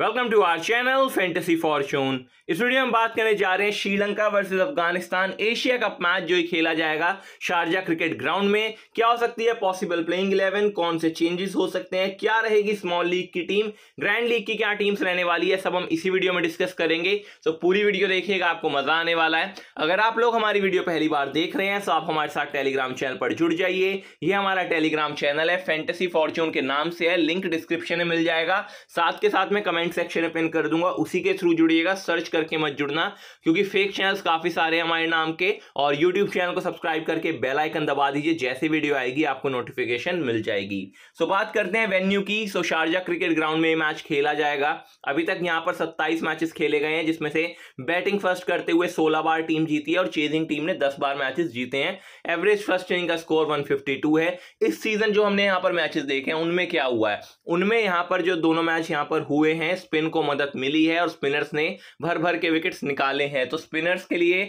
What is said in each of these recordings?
welcome to our channel fantasy fortune इस video में बात करने जा रहे हैं Sri Lanka versus Afghanistan Asia cup match जो खेला जाएगा शारजा क्रिकेट ग्राउंड में क्या हो सकती है पॉसिबल प्लेइंग इलेवन कौन से चेंजेस हो सकते हैं क्या रहेगी स्मॉल लीग की टीम ग्रैंड लीग की क्या टीम्स रहने वाली है सब हम इसी वीडियो में डिस्कस करेंगे तो पूरी वीडियो देखिएगा आपको मजा आने वाला है अगर आप लोग हमारी वीडियो पहली बार देख रहे हैं तो आप हमारे साथ टेलीग्राम चैनल पर जुड़ जाइए ये हमारा टेलीग्राम चैनल है फैंटेसी फॉर्चून के नाम से है लिंक डिस्क्रिप्शन में मिल जाएगा साथ के साथ में कमेंट कमेंट सेक्शन में पिन कर दूंगा उसी के थ्रू जुड़िएगा सर्च करके मत जुड़ना क्योंकि फेक चैनल्स काफ़ी सारे हैं हमारे नाम के और यूट्यूब चैनल को सब्सक्राइब करके बेल आइकन दबा दीजिए जैसे वीडियो आएगी आपको नोटिफिकेशन मिल जाएगी सो बात करते हैं वेन्यू की सो शारजा क्रिकेट ग्राउंड में मैच खेला जाएगा अभी तक यहाँ पर सत्ताईस मैचेस खेले गए हैं जिसमें से बैटिंग फर्स्ट करते हुए सोलह बार टीम जीती है और चेजिंग टीम ने दस बार मैचेस जीते हैं एवरेज फर्स्ट इनिंग का स्कोर वन है इस सीजन जो हमने यहाँ पर मैचेस देखे हैं उनमें क्या हुआ है उनमें यहाँ पर जो दोनों मैच यहाँ पर हुए हैं स्पिन को मदद मिली है और स्पिनर्स ने भर भर के विकेट्स निकाले हैं तो स्पिनर्स के लिए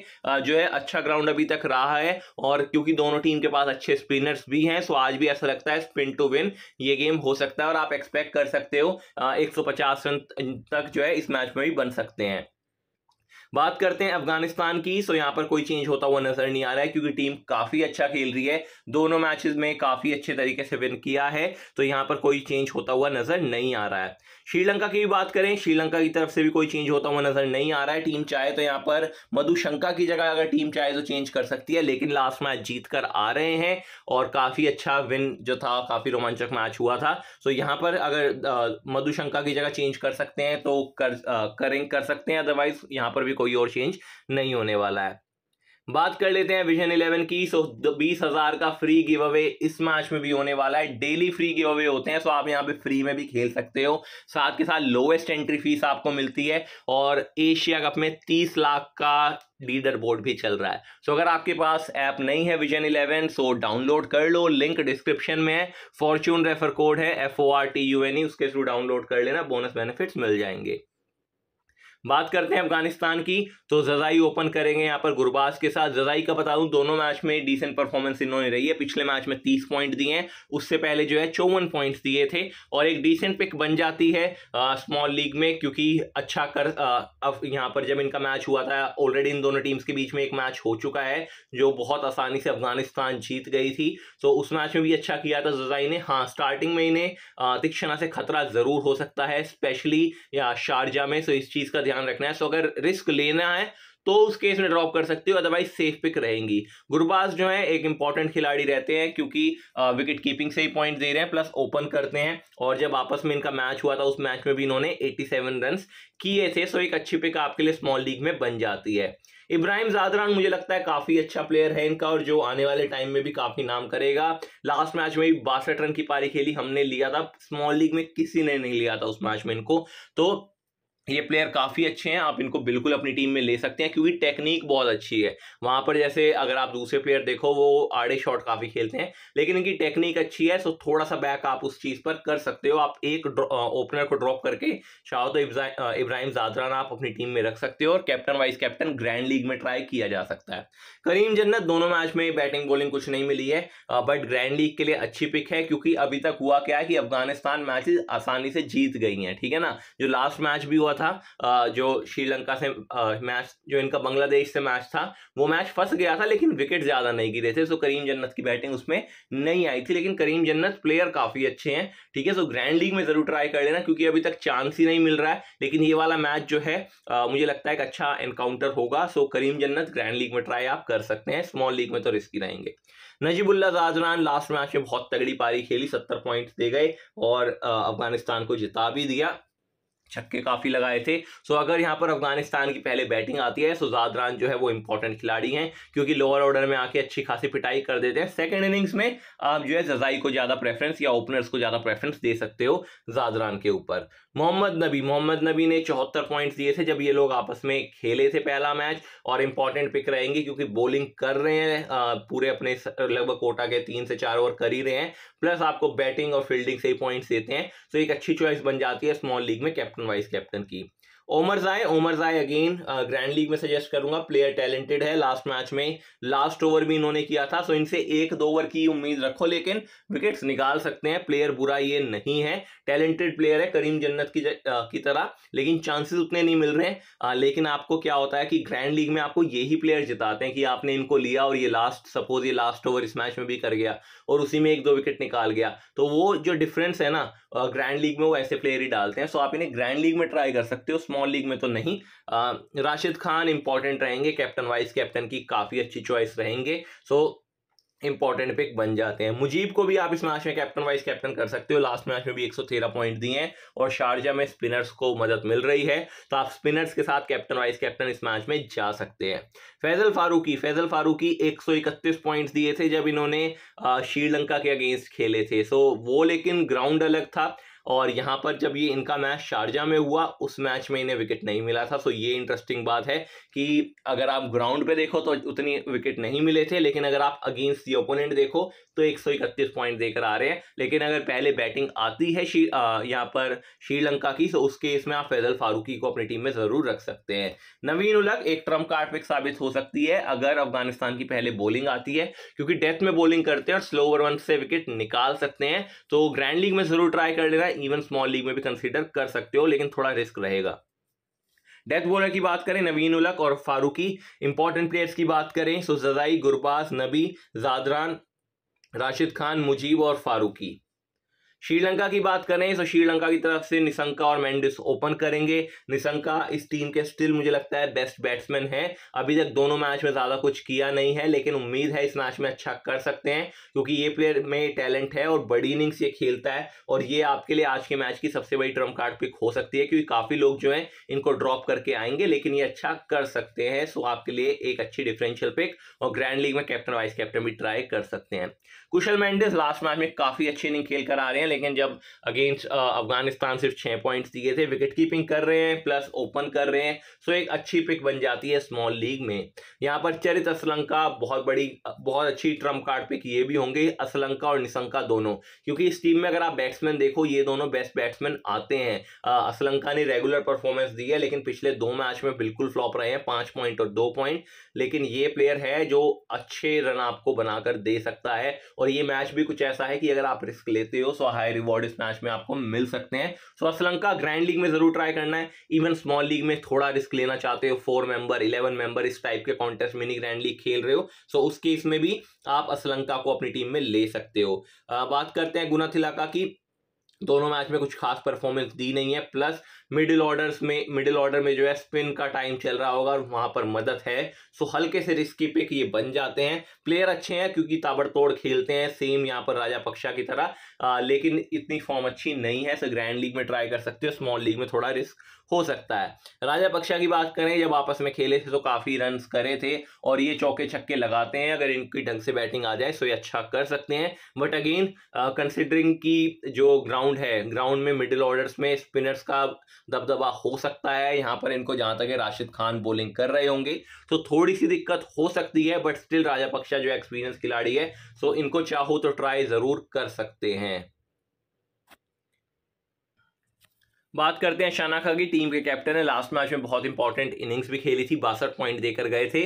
जो है अच्छा ग्राउंड अभी तक रहा है और क्योंकि दोनों टीम के पास अच्छे स्पिनर्स भी हैं सो आज भी ऐसा लगता है स्पिन टू विन ये गेम हो सकता है और आप एक्सपेक्ट कर सकते हो एक रन तक जो है इस मैच में भी बन सकते हैं बात करते हैं अफगानिस्तान की सो यहाँ पर कोई चेंज होता हुआ नजर नहीं आ रहा है क्योंकि टीम काफी अच्छा खेल रही है दोनों मैचेस में काफी अच्छे तरीके से विन किया है तो यहाँ पर कोई चेंज होता हुआ नजर नहीं आ रहा है श्रीलंका की भी बात करें श्रीलंका की तरफ से भी कोई चेंज होता हुआ नजर नहीं आ रहा है टीम चाहे तो यहाँ पर मधुशंका की जगह अगर टीम चाहे तो चेंज कर सकती है लेकिन लास्ट मैच जीत कर आ रहे हैं और काफी अच्छा विन जो था काफी रोमांचक मैच हुआ था सो यहाँ पर अगर मधुशंका की जगह चेंज कर सकते हैं तो कर करें कर सकते हैं अदरवाइज यहाँ पर पर भी कोई और चेंज नहीं होने वाला है बात कर लेते हैं विजन इलेवन की सो बीस हजार का फ्री गिव अवे इस मैच में भी होने वाला है डेली फ्री गिव अवे होते हैं सो आप यहाँ पे फ्री में भी खेल सकते हो साथ के साथ लोएस्ट एंट्री फीस आपको मिलती है और एशिया कप में तीस लाख का लीडर बोर्ड भी चल रहा है सो so, अगर आपके पास ऐप नहीं है विजन इलेवन सो डाउनलोड कर लो लिंक डिस्क्रिप्शन में है फॉर्चून रेफर कोड है F O R T U N E उसके थ्रू डाउनलोड कर लेना बोनस बेनिफिट्स मिल जाएंगे बात करते हैं अफगानिस्तान की तो जजाई ओपन करेंगे यहाँ पर गुरबाज के साथ जजाई का बता दूं दोनों मैच में डिसेंट परफॉर्मेंस इन्होंने रही है पिछले मैच में तीस पॉइंट दिए हैं उससे पहले जो है चौवन पॉइंट्स दिए थे और एक डिसेंट पिक बन जाती है स्मॉल लीग में क्योंकि अच्छा कर अब यहाँ पर जब इनका मैच हुआ था ऑलरेडी इन दोनों टीम्स के बीच में एक मैच हो चुका है जो बहुत आसानी से अफगानिस्तान जीत गई थी तो उस मैच में भी अच्छा किया था जजाई ने हाँ स्टार्टिंग में इन्हें तीक्षणा से खतरा ज़रूर हो सकता है स्पेशली या शारजा में सो तो इस चीज़ का ध्यान रखना है सो अगर रिस्क लेना है तो उस केस में ड्रॉप कर सकती हो अदरवाइज सेफ पिक रहेंगी गुरबाज जो है एक इंपॉर्टेंट खिलाड़ी रहते हैं क्योंकि विकेट कीपिंग से ही पॉइंट दे रहे हैं प्लस ओपन करते हैं और जब आपस में इनका मैच हुआ था उस मैच में भी इन्होंने 87 सेवन रन किए थे सो एक अच्छी पिक आपके लिए स्मॉल लीग में बन जाती है इब्राहिम जादरान मुझे लगता है काफी अच्छा प्लेयर है इनका और जो आने वाले टाइम में भी काफी नाम करेगा लास्ट मैच में भी बासठ रन की पारी खेली हमने लिया था स्मॉल लीग में किसी ने नहीं लिया था उस मैच में इनको तो ये प्लेयर काफ़ी अच्छे हैं आप इनको बिल्कुल अपनी टीम में ले सकते हैं क्योंकि टेक्निक बहुत अच्छी है वहाँ पर जैसे अगर आप दूसरे प्लेयर देखो वो आड़े शॉट काफ़ी खेलते हैं लेकिन इनकी टेक्निक अच्छी है सो थोड़ा सा बैक आप उस चीज़ पर कर सकते हो आप एक ओपनर को ड्रॉप करके चाहो तो इब्राहिम जादरान आप अपनी टीम में रख सकते हो और captain vice captain grand league में ट्राई किया जा सकता है करीम जन्नत दोनों मैच में बैटिंग बॉलिंग कुछ नहीं मिली है बट ग्रैंड लीग के लिए अच्छी पिक है क्योंकि अभी तक हुआ क्या है कि अफगानिस्तान मैचेस आसानी से जीत गई हैं ठीक है ना जो लास्ट मैच भी हुआ हुआ था जो श्रीलंका से मैच जो इनका बांग्लादेश से मैच था वो मैच फंस गया था लेकिन विकेट ज़्यादा नहीं गिरे थे सो करीम जन्नत की बैटिंग उसमें नहीं आई थी लेकिन करीम जन्नत प्लेयर काफ़ी अच्छे हैं ठीक है सो ग्रैंड लीग में ज़रूर ट्राई कर लेना क्योंकि अभी तक चांस ही नहीं मिल रहा है लेकिन ये वाला मैच जो है मुझे लगता है एक अच्छा एनकाउंटर होगा सो करीम जन्नत ग्रैंड लीग में ट्राई आप कर सकते हैं स्मॉल लीग में तो रिस्की रहेंगे नजीबुल्ला जाजरान लास्ट मैच में बहुत तगड़ी पारी खेली सत्तर पॉइंट दे गए और अफगानिस्तान को जिता भी दिया छक्के काफ़ी लगाए थे सो अगर यहाँ पर अफगानिस्तान की पहले बैटिंग आती है सो जादरान जो है वो इंपॉर्टेंट खिलाड़ी हैं क्योंकि लोअर ऑर्डर में आके अच्छी खासी पिटाई कर देते हैं सेकेंड इनिंग्स में आप जो है जजाई को ज़्यादा प्रेफरेंस या ओपनर्स को ज़्यादा प्रेफरेंस दे सकते हो जादरान के ऊपर मोहम्मद नबी मोहम्मद नबी ने चौहत्तर पॉइंट्स दिए थे जब ये लोग आपस में खेले थे पहला मैच और इंपॉर्टेंट पिक रहेंगे क्योंकि बॉलिंग कर रहे हैं पूरे अपने लगभग कोटा के तीन से चार ओवर कर ही रहे हैं प्लस आपको बैटिंग और फील्डिंग से ही पॉइंट्स देते हैं तो एक अच्छी चॉइस बन जाती है स्मॉल लीग में कैप्टन वाइस कैप्टन की Omarzai Omarzai again grand league में सजेस्ट करूंगा प्लेयर टैलेंटेड है लास्ट मैच में लास्ट ओवर भी इन्होंने किया था सो इनसे एक दो ओवर की उम्मीद रखो लेकिन विकेट्स निकाल सकते हैं प्लेयर बुरा ये नहीं है टैलेंटेड प्लेयर है करीम जन्नत की uh, की तरह लेकिन चांसेस उतने नहीं मिल रहे हैं आ, uh, लेकिन आपको क्या होता है कि ग्रैंड लीग में आपको यही प्लेयर जिताते हैं कि आपने इनको लिया और ये लास्ट सपोज ये लास्ट ओवर इस मैच में भी कर गया और उसी में एक दो विकेट निकाल गया तो वो जो डिफरेंस है ना ग्रैंड uh, लीग में वो ऐसे प्लेयर ही डालते हैं सो आप इन्हें ग्रैंड लीग में ट्राई कर सकते हो स्मॉल ओन लीग में तो नहीं आ, राशिद खान इंपॉर्टेंट रहेंगे कैप्टन वाइस कैप्टन की काफ़ी अच्छी चॉइस रहेंगे सो इंपॉर्टेंट पिक बन जाते हैं मुजीब को भी आप इस मैच में कैप्टन वाइस कैप्टन कर सकते हो लास्ट मैच में भी 113 पॉइंट दिए हैं और शारजा में स्पिनर्स को मदद मिल रही है तो आप स्पिनर्स के साथ कैप्टन वाइस कैप्टन इस मैच में जा सकते हैं फैजल फारूकी फैजल फारूकी 131 पॉइंट्स दिए थे जब इन्होंने श्रीलंका के अगेंस्ट खेले थे सो वो लेकिन ग्राउंड अलग था और यहाँ पर जब ये इनका मैच शारजा में हुआ उस मैच में इन्हें विकेट नहीं मिला था सो ये इंटरेस्टिंग बात है कि अगर आप ग्राउंड पे देखो तो उतनी विकेट नहीं मिले थे लेकिन अगर आप अगेंस्ट दी ओपोनेंट देखो तो एक पॉइंट देकर आ रहे हैं लेकिन अगर पहले बैटिंग आती है यहाँ पर श्रीलंका की तो उस केस में आप फैजल फारूकी को अपनी टीम में ज़रूर रख सकते हैं नवीन उलग एक ट्रम्प कार्ड पिक साबित हो सकती है अगर अफगानिस्तान की पहले बॉलिंग आती है क्योंकि डेथ में बॉलिंग करते हैं और स्लोवर वन से विकेट निकाल सकते हैं तो ग्रैंड लीग में ज़रूर ट्राई कर लेना है इवन स्मॉल लीग में भी कंसिडर कर सकते हो लेकिन थोड़ा रिस्क रहेगा डेथ बॉलर की बात करें नवीन उलक और फारूकी इंपॉर्टेंट प्लेयर्स की बात करें सुजाई गुरबाज नबी जादरान राशिद खान मुजीब और फारूकी श्रीलंका की बात करें तो श्रीलंका की तरफ से निशंका और मेंडिस ओपन करेंगे निशंका इस टीम के स्टिल मुझे लगता है बेस्ट बैट्समैन है अभी तक दोनों मैच में ज़्यादा कुछ किया नहीं है लेकिन उम्मीद है इस मैच में अच्छा कर सकते हैं क्योंकि ये प्लेयर में टैलेंट है और बड़ी इनिंग्स ये खेलता है और ये आपके लिए आज के मैच की सबसे बड़ी ट्रम कार्ड पिक हो सकती है क्योंकि काफ़ी लोग जो हैं इनको ड्रॉप करके आएंगे लेकिन ये अच्छा कर सकते हैं सो आपके लिए एक अच्छी डिफरेंशियल पिक और ग्रैंड लीग में कैप्टन वाइस कैप्टन भी ट्राई कर सकते हैं कुशल मैंडिस लास्ट मैच में काफ़ी अच्छे इनिंग खेल कर आ रहे हैं लेकिन जब अगेंस्ट अफगानिस्तान सिर्फ छः पॉइंट्स दिए थे विकेट कीपिंग कर रहे हैं प्लस ओपन कर रहे हैं सो एक अच्छी पिक बन जाती है स्मॉल लीग में यहाँ पर चरित असलंका बहुत बड़ी बहुत अच्छी ट्रम्प कार्ड पिक ये भी होंगे असलंका और निशंका दोनों क्योंकि इस टीम में अगर आप बैट्समैन देखो ये दोनों बेस्ट बैट्समैन आते हैं असलंका ने रेगुलर परफॉर्मेंस दी है लेकिन पिछले दो मैच में बिल्कुल फ्लॉप रहे हैं पाँच पॉइंट और दो पॉइंट लेकिन ये प्लेयर है जो अच्छे रन आपको बनाकर दे सकता है और ये मैच भी कुछ ऐसा है कि अगर आप रिस्क लेते हो सो हाई रिवॉर्ड इस मैच में आपको मिल सकते हैं सो श्रीलंका ग्रैंड लीग में जरूर ट्राई करना है इवन स्मॉल लीग में थोड़ा रिस्क लेना चाहते हो फोर मेंबर इलेवन मेंबर इस टाइप के कॉन्टेस्ट मिनी ग्रैंड लीग खेल रहे हो सो उस केस में भी आप श्रीलंका को अपनी टीम में ले सकते हो आ, बात करते हैं गुना थिलाका की दोनों मैच में कुछ खास परफॉर्मेंस दी नहीं है प्लस मिडिल ऑर्डर्स में मिडिल ऑर्डर में जो है स्पिन का टाइम चल रहा होगा और वहां पर मदद है सो हल्के से रिस्की पिक ये बन जाते हैं प्लेयर अच्छे हैं क्योंकि ताबड़तोड़ खेलते हैं सेम यहाँ पर राजा पक्षा की तरह आ, लेकिन इतनी फॉर्म अच्छी नहीं है सो ग्रैंड लीग में ट्राई कर सकते हो स्मॉल लीग में थोड़ा रिस्क हो सकता है राजा पक्षा की बात करें जब आपस में खेले थे तो काफ़ी रन करे थे और ये चौके छक्के लगाते हैं अगर इनकी ढंग से बैटिंग आ जाए तो ये अच्छा कर सकते हैं बट अगेन कंसिडरिंग की जो ग्राउंड है ग्राउंड में मिडिल ऑर्डर्स में स्पिनर्स का दबदबा हो सकता है यहाँ पर इनको जहाँ तक राशिद खान बॉलिंग कर रहे होंगे तो थोड़ी सी दिक्कत हो सकती है बट स्टिल राजा पक्षा जो एक्सपीरियंस खिलाड़ी है सो इनको चाहो तो ट्राई ज़रूर कर सकते हैं बात करते हैं शाना की टीम के कैप्टन है लास्ट मैच में बहुत इंपॉर्टेंट इनिंग्स भी खेली थी बासठ पॉइंट देकर गए थे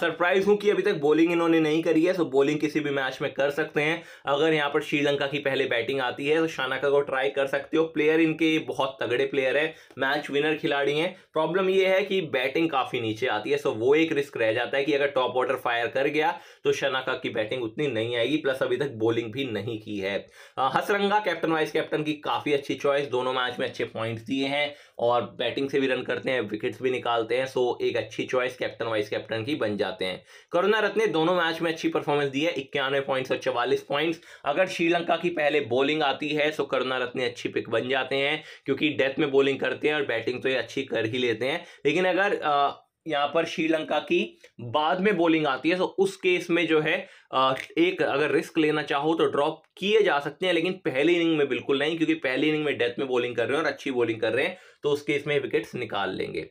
सरप्राइज हाँ, हूं कि अभी तक बॉलिंग इन्होंने नहीं करी है सो बॉलिंग किसी भी मैच में कर सकते हैं अगर यहाँ पर श्रीलंका की पहले बैटिंग आती है तो शाना को ट्राई कर सकते हो प्लेयर इनके बहुत तगड़े प्लेयर है मैच विनर खिलाड़ी हैं प्रॉब्लम यह है कि बैटिंग काफ़ी नीचे आती है सो वो एक रिस्क रह जाता है कि अगर टॉप ऑर्डर फायर कर गया तो शना की बैटिंग उतनी नहीं आएगी प्लस अभी तक बॉलिंग भी नहीं की है हाँ, हसरंगा कैप्टन वाइस कैप्टन की काफ़ी अच्छी चॉइस दोनों मैच में अच्छे पॉइंट्स दिए हैं और बैटिंग से भी रन करते हैं विकेट्स भी निकालते हैं सो एक अच्छी चॉइस कैप्टन वाइस कैप्टन की बन जाते हैं करुणा ने दोनों मैच में अच्छी परफॉर्मेंस दी है इक्यानवे पॉइंट्स और चवालीस पॉइंट्स अगर श्रीलंका की पहले बॉलिंग आती है सो करुणा रत्न अच्छी पिक बन जाते हैं क्योंकि डेथ में बॉलिंग करते हैं और बैटिंग तो ये अच्छी कर ही लेते हैं लेकिन अगर यहाँ पर श्रीलंका की बाद में बॉलिंग आती है तो उस केस में जो है एक अगर रिस्क लेना चाहो तो ड्रॉप किए जा सकते हैं लेकिन पहली इनिंग में बिल्कुल नहीं क्योंकि पहली इनिंग में डेथ में बॉलिंग कर रहे हैं और अच्छी बॉलिंग कर रहे हैं तो उस केस में विकेट्स निकाल लेंगे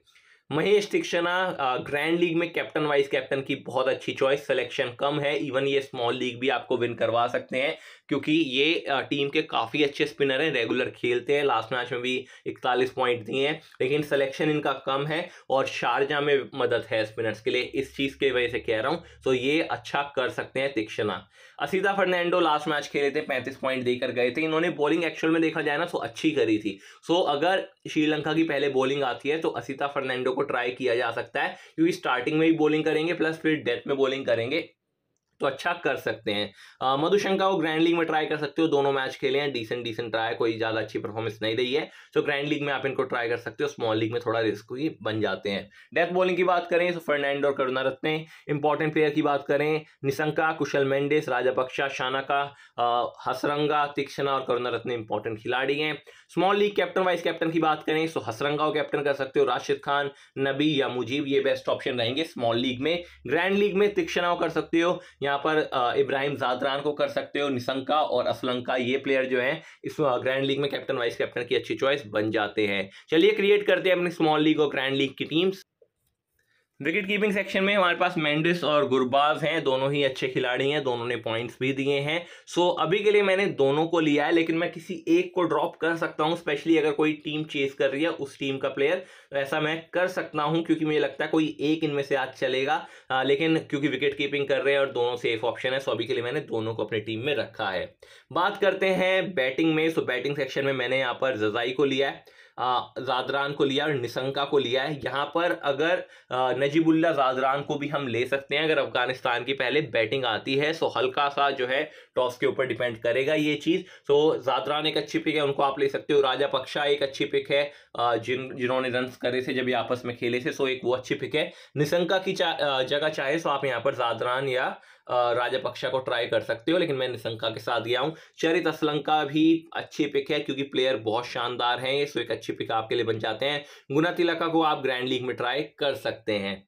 महेश तीक्षणा ग्रैंड लीग में कैप्टन वाइस कैप्टन की बहुत अच्छी चॉइस सिलेक्शन कम है इवन ये स्मॉल लीग भी आपको विन करवा सकते हैं क्योंकि ये टीम के काफ़ी अच्छे स्पिनर हैं रेगुलर खेलते हैं लास्ट मैच में भी इकतालीस पॉइंट दिए हैं लेकिन सिलेक्शन इनका कम है और शारजा में मदद है स्पिनर्स के लिए इस चीज़ के वजह से कह रहा हूँ तो ये अच्छा कर सकते हैं तीक्षणा असीता फर्नैंडो लास्ट मैच खेले थे पैंतीस पॉइंट देकर गए थे इन्होंने बॉलिंग एक्चुअल में देखा जाए ना तो अच्छी करी थी सो अगर श्रीलंका की पहले बॉलिंग आती है तो असीता फर्नैंडो को ट्राई किया जा सकता है क्योंकि स्टार्टिंग में भी बॉलिंग करेंगे प्लस फिर डेथ में बॉलिंग करेंगे तो अच्छा कर सकते हैं मधुशंका को ग्रैंड लीग में ट्राई कर सकते हो दोनों मैच खेले हैं डिसेंट डिसेंट ट्राई कोई ज़्यादा अच्छी परफॉर्मेंस नहीं रही है तो ग्रैंड लीग में आप इनको ट्राई कर सकते हो स्मॉल लीग में थोड़ा रिस्क ही बन जाते हैं डेथ बॉलिंग की बात करें तो फर्नैंडो और करुणा रत्ने इंपॉर्टेंट प्लेयर की बात करें निशंका कुशल मेंडेस राजापक्षा शानाका हसरंगा तीक्षणा और करुणा रत्न इंपॉर्टेंट खिलाड़ी हैं small league captain vice captain की बात करें तो हसरंगा को कैप्टन कर सकते हो राशिद खान नबी या मुजीब ये बेस्ट ऑप्शन रहेंगे स्मॉल लीग में ग्रैंड लीग में तीक्षणा कर सकते हो या यहाँ पर इब्राहिम जादरान को कर सकते हो निशंका और असलंका ये प्लेयर जो है इस ग्रैंड लीग में कैप्टन वाइस कैप्टन की अच्छी चॉइस बन जाते हैं चलिए क्रिएट करते हैं अपनी स्मॉल लीग और ग्रैंड लीग की टीम्स विकेट कीपिंग सेक्शन में हमारे पास मेंडिस और गुरबाज हैं दोनों ही अच्छे खिलाड़ी हैं दोनों ने पॉइंट्स भी दिए हैं सो अभी के लिए मैंने दोनों को लिया है लेकिन मैं किसी एक को ड्रॉप कर सकता हूं स्पेशली अगर कोई टीम चेस कर रही है उस टीम का प्लेयर तो ऐसा मैं कर सकता हूं क्योंकि मुझे लगता है कोई एक इनमें से आज चलेगा आ, लेकिन क्योंकि विकेट कीपिंग कर रहे हैं और दोनों सेफ ऑप्शन है सो अभी के लिए मैंने दोनों को अपनी टीम में रखा है बात करते हैं बैटिंग में सो बैटिंग सेक्शन में मैंने यहाँ पर जजाई को लिया है जादरान को लिया और निसंका को लिया है यहाँ पर अगर नजीबुल्ला जादरान को भी हम ले सकते हैं अगर अफगानिस्तान की पहले बैटिंग आती है सो हल्का सा जो है टॉस के ऊपर डिपेंड करेगा ये चीज़ सो जादरान एक अच्छी पिक है उनको आप ले सकते हो राजा पक्षा एक अच्छी पिक है जिन जिन्होंने रन करे थे जब ये आपस में खेले थे सो एक वो अच्छी पिक है निसंका की जगह चाहे सो आप यहाँ पर जादरान या राजापक्षा को ट्राई कर सकते हो लेकिन मैं निशंका के साथ गया हूँ चरित असलंका भी अच्छी पिक है क्योंकि प्लेयर बहुत शानदार हैं ये सो एक अच्छी पिक आपके लिए बन जाते हैं गुना तिलका को आप ग्रैंड लीग में ट्राई कर सकते हैं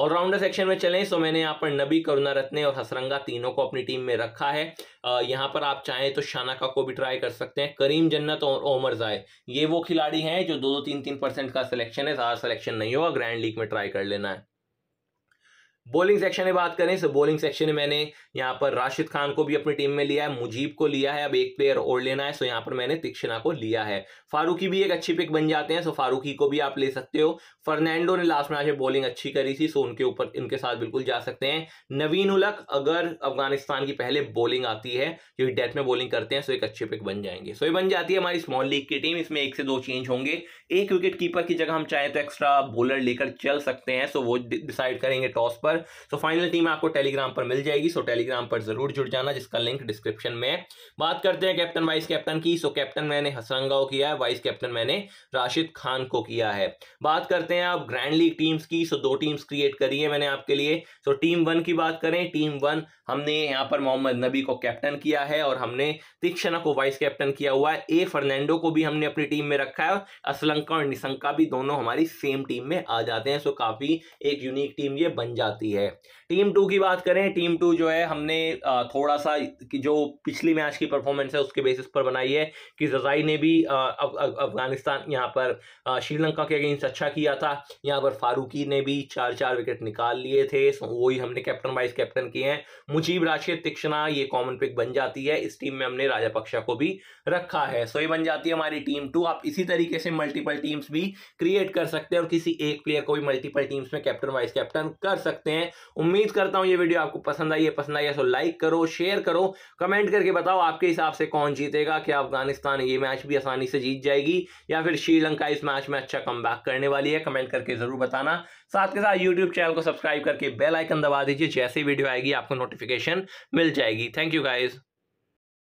ऑलराउंडर सेक्शन में चलें सो मैंने यहाँ पर नबी करुणा रत्ने और हसरंगा तीनों को अपनी टीम में रखा है यहाँ पर आप चाहें तो शानाका को भी ट्राई कर सकते हैं करीम जन्नत और ओमर जाय ये वो खिलाड़ी हैं जो दो दो तीन तीन परसेंट का सिलेक्शन है ज्यादा सिलेक्शन नहीं होगा ग्रैंड लीग में ट्राई कर लेना है बॉलिंग सेक्शन में बात करें तो बॉलिंग सेक्शन में मैंने यहाँ पर राशिद खान को भी अपनी टीम में लिया है मुजीब को लिया है अब एक प्लेयर और लेना है सो यहाँ पर मैंने तिक्षणा को लिया है फारूकी भी एक अच्छी पिक बन जाते हैं सो फारूकी को भी आप ले सकते हो फर्नैंडो ने लास्ट मैच में बॉलिंग अच्छी करी थी सो उनके ऊपर इनके साथ बिल्कुल जा सकते हैं नवीन उलक अगर अफगानिस्तान की पहले बॉलिंग आती है जो डेथ में बॉलिंग करते हैं सो एक अच्छी पिक बन जाएंगे सो ये बन जाती है हमारी स्मॉल लीग की टीम इसमें एक से दो चेंज होंगे एक विकेट कीपर की जगह हम चाहें तो एक्स्ट्रा बॉलर लेकर चल सकते हैं सो वो डिसाइड करेंगे टॉस पर पर सो फाइनल टीम आपको टेलीग्राम पर मिल जाएगी सो टेलीग्राम पर जरूर जुड़ जाना जिसका लिंक डिस्क्रिप्शन में बात करते हैं कैप्टन वाइस कैप्टन की सो कैप्टन मैंने हसरंगाओ किया है वाइस कैप्टन मैंने राशिद खान को किया है बात करते हैं आप ग्रैंड लीग टीम्स की सो दो टीम्स क्रिएट करी है मैंने आपके लिए सो टीम वन की बात करें टीम वन हमने यहाँ पर मोहम्मद नबी को कैप्टन किया है और हमने तीक्षणा को वाइस कैप्टन किया हुआ है ए फर्नैंडो को भी हमने अपनी टीम में रखा है असलंका और निशंका भी दोनों हमारी सेम टीम में आ जाते हैं सो काफ़ी एक यूनिक टीम ये बन जाती है टीम टू की बात करें टीम टू जो है हमने थोड़ा सा जो पिछली मैच की परफॉर्मेंस है उसके बेसिस पर बनाई है कि जजाई ने भी अफगानिस्तान यहाँ पर श्रीलंका के अगेंस्ट अच्छा किया था यहाँ पर फारूकी ने भी चार चार विकेट निकाल लिए थे वही हमने कैप्टन वाइस कैप्टन किए हैं मुजीब राशिद तिक्षणा ये कॉमन पिक बन जाती है इस टीम में हमने राजा पक्षा को भी रखा है सो ये बन जाती है हमारी टीम टू आप इसी तरीके से मल्टीपल टीम्स भी क्रिएट कर सकते हैं और किसी एक प्लेयर को भी मल्टीपल टीम्स में कैप्टन वाइस कैप्टन कर सकते हैं उम्मीद करता हूँ ये वीडियो आपको पसंद आई है पसंद आई है सो तो लाइक करो शेयर करो कमेंट करके बताओ आपके हिसाब से कौन जीतेगा क्या अफगानिस्तान ये मैच भी आसानी से जीत जाएगी या फिर श्रीलंका इस मैच में अच्छा कम करने वाली है कमेंट करके जरूर बताना साथ के साथ यूट्यूब चैनल को सब्सक्राइब करके बेल आइकन दबा दीजिए जैसे वीडियो आएगी आपको नोटिफिकेशन मिल जाएगी थैंक यू गाइज़